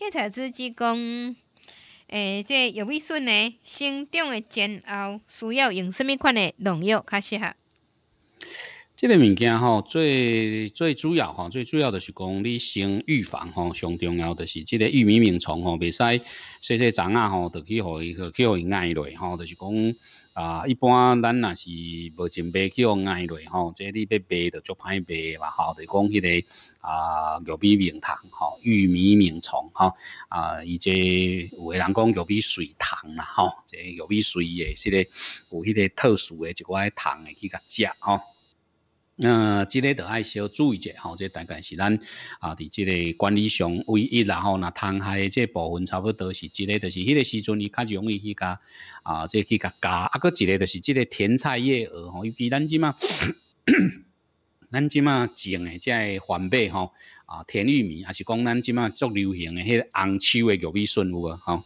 叶才智之讲，诶，这玉米笋呢，生长的前后需要用什物款的农药较适合？这个物件吼，最最主要吼，最主要的是讲你先预防吼，上重要的是这个玉米螟虫吼，未使细细长啊吼，就去互伊去互伊爱落吼，就是讲。啊，一般咱若是无准备去用挨落吼，即你要卖着足歹卖嘛吼，就讲迄个啊玉米面虫吼，玉米面虫吼，啊，伊即有个人讲玉米水虫啦吼，即玉米水诶，即个有迄个特殊诶一寡虫去甲食吼。那即个就爱小注意者吼，即大概是咱啊，伫即个管理上唯一然后那摊害即部分差不多是即个，就是迄个时阵伊较容易去甲啊，即去甲加，啊，搁一个就是即个甜菜叶蛾吼，伊比咱即嘛，咱即嘛种诶，即个黄贝吼啊，甜玉米，也是讲咱即嘛足流行诶，迄个红树诶玉米笋有啊吼。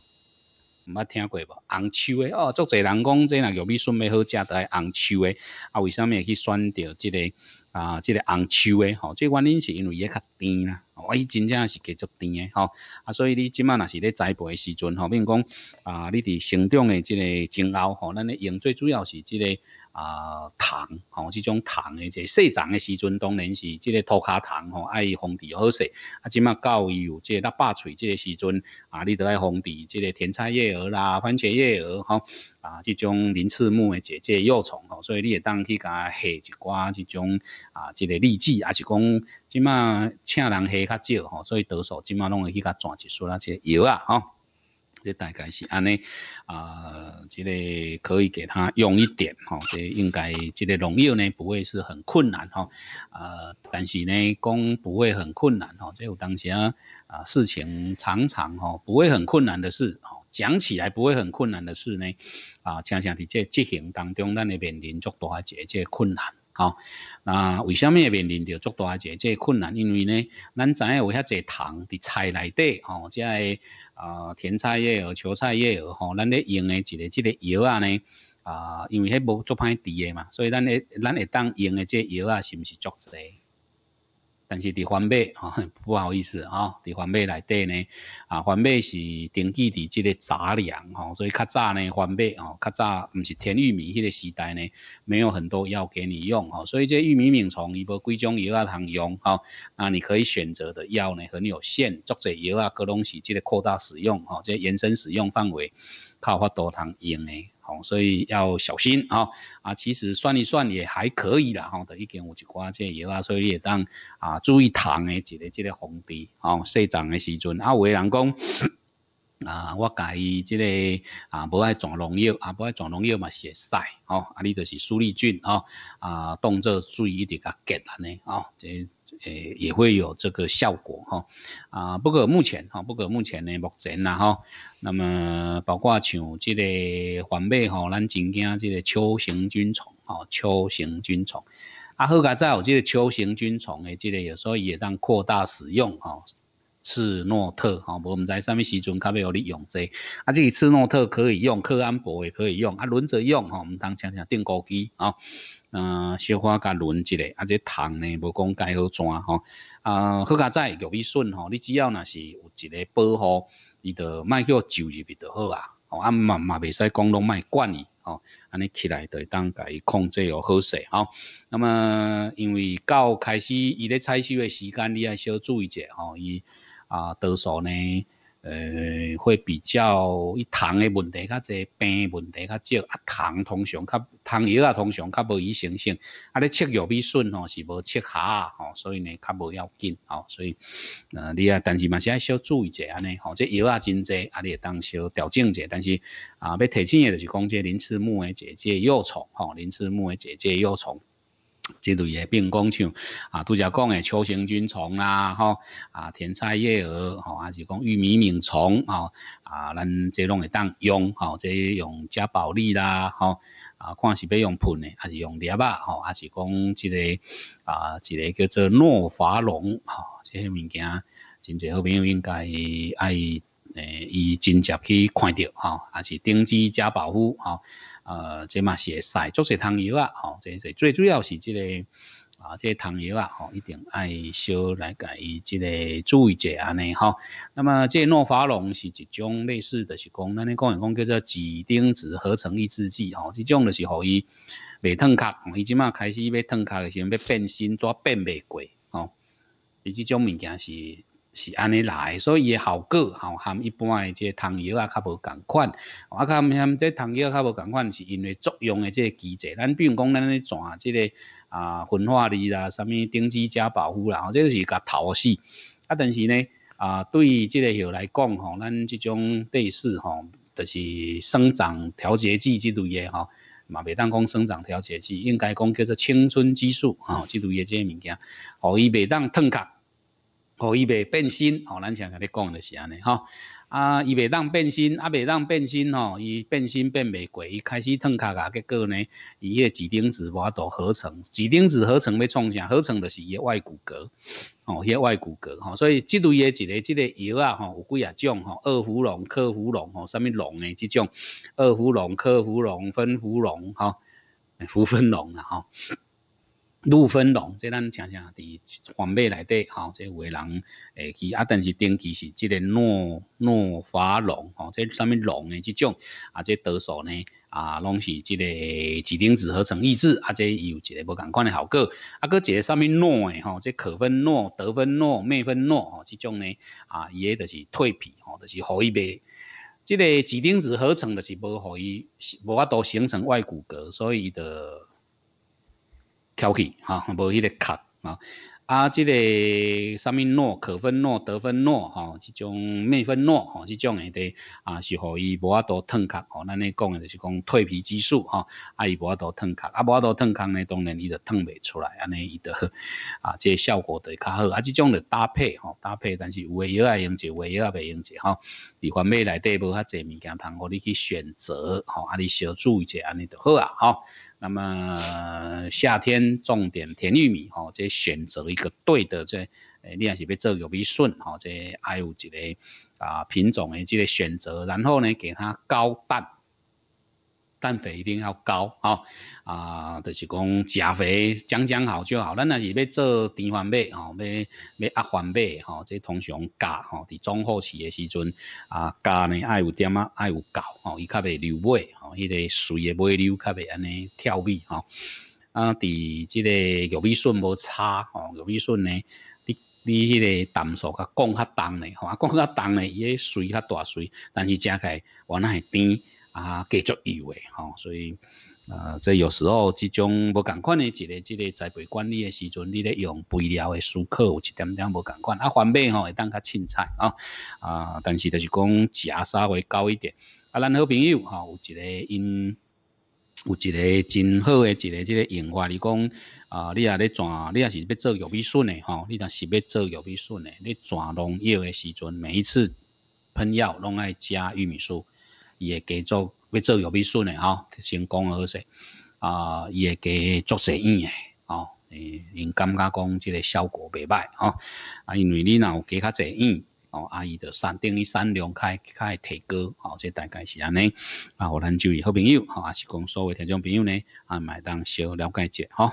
毋捌听过无？红树诶，哦，足侪人讲，即若玉米笋要好食，都爱红树诶。啊，为啥物会去选择即个啊？即个红树诶？吼，即原因是因为伊较甜啦。哦，伊真正是结足甜诶吼，啊，所以你即卖若是咧栽培诶时阵吼，比如讲啊，你伫生长诶即个前后吼，咱咧用最主要是即个啊糖吼，即种糖诶，即个细长诶时阵，当然是即个涂骹糖吼，爱封治好势，啊，即卖到伊有即个六百岁即个时阵啊，你都爱封治即个甜菜叶儿啦、番茄叶儿吼，啊，即种鳞翅目诶，即个幼虫吼，所以你会当去甲下一寡即种啊，即个励志，还是讲即卖请人下比较少吼，所以多数即码拢会去甲转几束那些油啊吼，这大概是安尼啊，这个可以给他用一点吼，这应该这个农药呢不会是很困难吼，呃，但是呢讲不会很困难吼，有当时啊事情常常吼不会很困难的事吼，讲起来不会很困难的事呢啊，恰恰伫这执行当中，咱那面临着多一这这困难。哦。那为什么也面临着足大一个即困难？因为呢，咱知影有遐侪糖伫菜内底，吼，即个呃甜菜叶、油菜叶，吼，咱咧用诶一个即个药啊呢，啊，因为迄无足歹诶嘛，所以咱会咱会当用诶，即药啊是毋是足侪？但是伫番麦啊，不好意思哈，伫番麦内底呢，啊，番麦是登记伫即个杂粮吼，所以较早呢番麦吼，较早毋是甜玉米迄个时代呢，没有很多药给你用吼，所以这玉米敏虫，伊不贵中药啊通用吼，啊，你可以选择的药呢很有限，作者药啊各东西即个扩大使用吼，即延伸使用范围，靠发多糖用呢。哦，所以要小心啊！啊，其实算一算也还可以啦。哈，得一点五几瓜蔗油啊，所以也当啊注意糖诶，即个即个红低哦，生长诶时阵啊，有人讲。啊，我家伊即个啊，不爱转农药啊，不爱转农药嘛，会使吼啊，你就是苏利菌吼啊，动作注意一点啊，急啊呢即、这诶也会有这个效果哈啊，不过目前哈，不过目前呢，目前啦哈，那么包括像即个环马吼，咱真惊即个球形菌虫吼，球形菌虫啊，后加再有即个球形菌虫诶，即个有时候也当扩大使用吼。次诺特吼，无毋知啥物时阵较要你用者，啊，即个次诺特可以用，克安博也可以用，啊，轮着用吼，毋通常常订购机啊，嗯，小花甲轮一个，啊，这糖呢无讲该好抓吼，啊，好加在玉米笋吼，你只要若是有一个保护，伊就卖叫就入去就好啊，哦，啊嘛嘛未使讲拢卖管伊吼，安尼起来会当家控制又好势吼。那么因为到开始伊咧采收诶时间，你爱小注意者吼，伊。啊，多数呢，呃，会比较伊糖的问题较侪，病的问题较少。啊，糖通常较糖油啊通常较无易形性，啊，你吃药比顺吼是无吃下吼，所以呢较无要紧吼。所以啊你啊，但是嘛是爱少注意者安尼吼，即药啊真侪，啊你也当小调整者。但是啊，要提醒的就是讲即林翅木诶姐姐幼虫吼，林翅木诶姐姐幼虫。即类诶，比工讲像啊，拄则讲诶，球形菌虫啦，吼啊，甜菜叶蛾吼，还是讲玉米螟虫吼啊，咱即拢会当用吼，即用加宝利啦，吼啊，看是要用喷诶，还是用抓啊，吼，还是讲即个啊，即个叫做诺华龙吼，即些物件，真侪好朋友应该爱。诶，伊真正去看着吼，还是定期加保护吼，呃，即嘛是会使做是汤药啊吼，即是最主要是即个啊，即个汤药啊吼，一定爱少来甲伊即个注意一下尼吼。那么，即诺法龙是一种类似的是讲，咱咧讲讲叫做几丁子合成抑制剂吼，即种就是互伊未褪壳，伊即嘛开始要褪壳诶时阵要变性，怎变未过吼，伊即种物件是。是安尼来，所以伊效果吼含一般诶，即汤药也较无共款。我含含他们即汤药较无共款，是因为作用诶即机制。咱比如讲，咱咧转即个啊分化率啦、啥物丁基加保护啦，吼，即个是较头死。啊，但是呢啊，对即个药来讲吼，咱即种类似吼，就是生长调节剂即类诶吼，嘛未当讲生长调节剂，应该讲叫做青春激素吼，即类诶即物件，吼伊未当褪壳。吼，伊袂变心，吼，咱像甲你讲就是安尼，吼。啊，伊袂当变心，啊，袂当变心，吼，伊变心变袂过，伊开始脱骹甲结果呢，伊迄个几丁无我度合成，几丁子合成要创啥？合成就是伊个外骨骼，哦，伊个外骨骼，吼，所以即类诶个个即个药啊，吼，有几啊种，吼，二胡龙、克胡龙，吼，啥物龙诶，即种，二胡龙、克胡龙、芬胡龙，诶胡芬龙啦，吼。氯芬隆，即咱常常伫黄背内底吼，即有诶人会去啊，但是定期是即个诺诺华隆吼，即上物隆诶即种，啊，即得数呢啊，拢是即个几丁子合成抑制，啊，即有一个无共款诶效果，啊，搁一个上物诺诶吼，即可分诺、得分诺、灭分诺吼，即种呢啊，伊诶就是蜕皮吼，就是互伊辈，即个几丁子合成就是无互伊无法都形成外骨骼，所以的。挑起哈，无迄个壳啊！啊，即个啥物诺可分诺、得分诺即、这种灭芬诺即、这种的啊，是互伊无法度褪壳吼。咱咧讲诶就是讲蜕皮激素哈，啊，伊无法度褪壳，啊，无法度褪壳呢，当然伊就褪未出来，安尼伊就啊，即、这效果会较好。啊，即种的搭配哈，搭配，但是有诶药会用者，有诶药也未用者吼。伫环美内底无较侪物件通互你去选择吼，啊，你小注意者安尼就好啊，吼。那么夏天种点甜玉米，哈，这选择一个对的，这诶，你也是要做有一顺，哈，这还有一个啊品种诶，这个选择，然后呢，给它高氮。氮肥一定要高哦，啊，就是讲钾肥讲讲好就好。咱若是要做甜环麦吼，要要压环麦吼，这通常加吼，伫中后期的时阵啊加呢，爱有点啊，爱有够吼，伊较袂流麦哦，迄个水的尾流较袂安尼跳味哦。啊，伫即个玉米笋无差吼，玉米笋呢，你你迄个淡素较降较重呢，吼，降较重呢，伊个水较大水，但是食起来原那系甜。啊，继续游诶，吼，所以呃，这有时候即种无共款诶，一个、一个栽培管理诶时阵，你咧用肥料诶思考有一点点无共款，啊，反面吼会当较凊彩啊啊，但是就是讲食稍微高一点，啊，咱好朋友吼，有一个因有一个真好诶一个即个用法，你讲啊，你啊咧转，你啊是要做玉米笋诶吼，你啊是要做玉米笋诶，你转农药诶时阵，每一次喷药拢爱加玉米素。伊会加做做药米顺诶吼，成功好势啊！伊会加做侪院诶吼，诶，因感觉讲即个效果袂歹吼啊！因为你若有加较侪院，哦，阿姨著三等于三两开开提高哦，这大概是安尼。啊，我咱就是好朋友哈，也是讲所有听众朋友呢，啊，麦当小了解者吼。